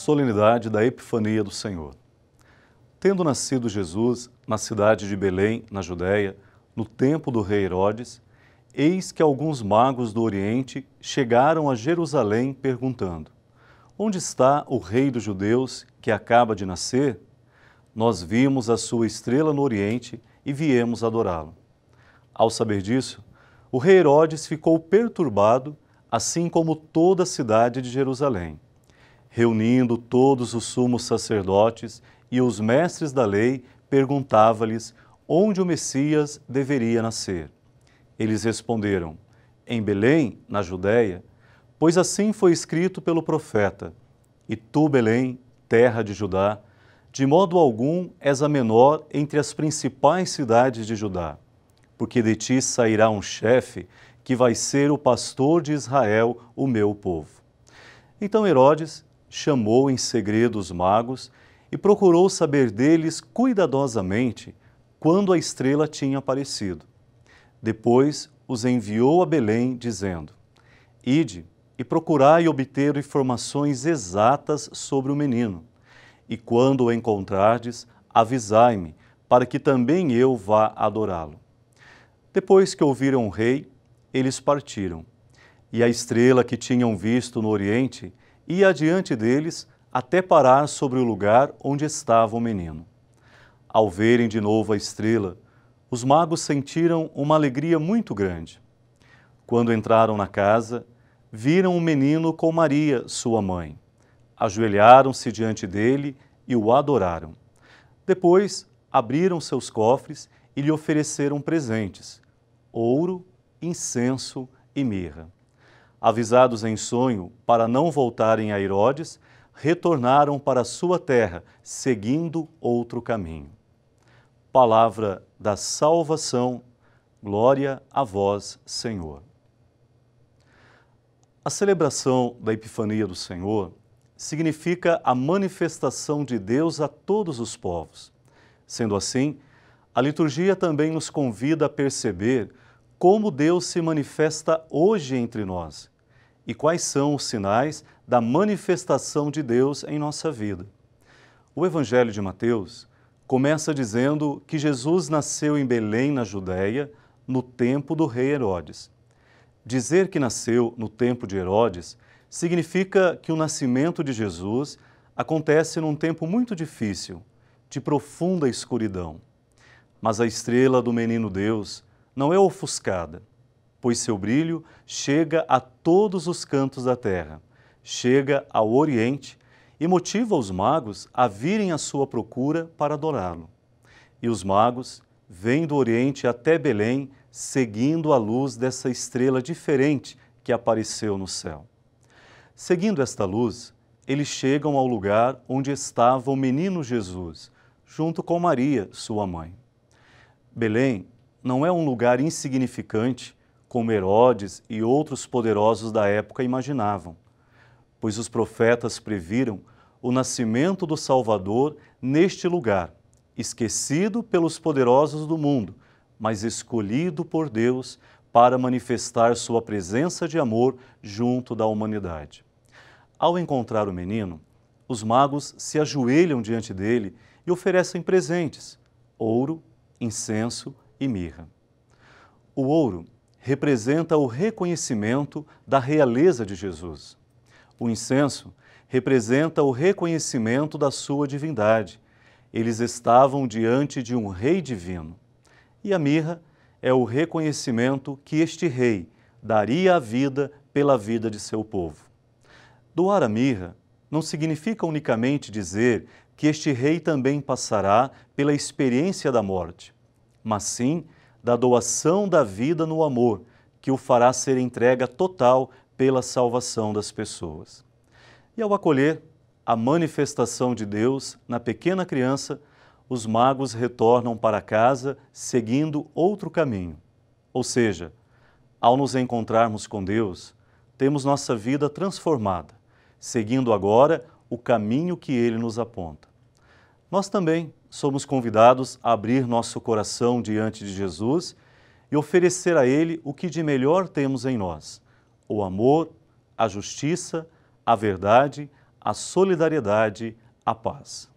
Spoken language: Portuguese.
solenidade da Epifania do Senhor. Tendo nascido Jesus na cidade de Belém, na Judéia, no tempo do rei Herodes, eis que alguns magos do Oriente chegaram a Jerusalém perguntando: Onde está o rei dos judeus que acaba de nascer? Nós vimos a sua estrela no Oriente e viemos adorá-lo. Ao saber disso, o rei Herodes ficou perturbado, assim como toda a cidade de Jerusalém reunindo todos os sumos sacerdotes e os mestres da lei, perguntava-lhes onde o Messias deveria nascer. Eles responderam: Em Belém, na Judéia, pois assim foi escrito pelo profeta: E tu, Belém, terra de Judá, de modo algum és a menor entre as principais cidades de Judá, porque de ti sairá um chefe que vai ser o pastor de Israel, o meu povo. Então Herodes chamou em segredo os magos e procurou saber deles cuidadosamente quando a estrela tinha aparecido. Depois os enviou a Belém, dizendo: Ide e procurai obter informações exatas sobre o menino. E quando o encontrardes, avisai-me, para que também eu vá adorá-lo. Depois que ouviram o rei, eles partiram. E a estrela que tinham visto no Oriente e adiante deles até parar sobre o lugar onde estava o menino. Ao verem de novo a estrela, os magos sentiram uma alegria muito grande. Quando entraram na casa, viram o menino com Maria, sua mãe. Ajoelharam-se diante dele e o adoraram. Depois, abriram seus cofres e lhe ofereceram presentes: ouro, incenso e mirra avisados em sonho para não voltarem a Herodes, retornaram para sua terra, seguindo outro caminho. Palavra da salvação, glória a vós, Senhor. A celebração da Epifania do Senhor significa a manifestação de Deus a todos os povos. Sendo assim, a liturgia também nos convida a perceber como Deus se manifesta hoje entre nós e quais são os sinais da manifestação de Deus em nossa vida. O Evangelho de Mateus começa dizendo que Jesus nasceu em Belém, na Judéia, no tempo do rei Herodes. Dizer que nasceu no tempo de Herodes significa que o nascimento de Jesus acontece num tempo muito difícil, de profunda escuridão. Mas a estrela do menino Deus não é ofuscada, pois seu brilho chega a todos os cantos da terra, chega ao Oriente e motiva os magos a virem à sua procura para adorá-lo. E os magos vêm do Oriente até Belém, seguindo a luz dessa estrela diferente que apareceu no céu. Seguindo esta luz, eles chegam ao lugar onde estava o menino Jesus, junto com Maria, sua mãe. Belém não é um lugar insignificante como Herodes e outros poderosos da época imaginavam, pois os profetas previram o nascimento do Salvador neste lugar, esquecido pelos poderosos do mundo, mas escolhido por Deus para manifestar sua presença de amor junto da humanidade. Ao encontrar o menino, os magos se ajoelham diante dele e oferecem presentes: ouro, incenso e mirra. O ouro representa o reconhecimento da realeza de Jesus. O incenso representa o reconhecimento da sua divindade. Eles estavam diante de um rei divino. E a mirra é o reconhecimento que este rei daria à vida pela vida de seu povo. Doar a mirra não significa unicamente dizer que este rei também passará pela experiência da morte mas sim da doação da vida no amor, que o fará ser entrega total pela salvação das pessoas. E ao acolher a manifestação de Deus na pequena criança, os magos retornam para casa seguindo outro caminho. Ou seja, ao nos encontrarmos com Deus, temos nossa vida transformada, seguindo agora o caminho que Ele nos aponta nós também somos convidados a abrir nosso coração diante de Jesus e oferecer a Ele o que de melhor temos em nós: o amor, a justiça, a verdade, a solidariedade, a paz.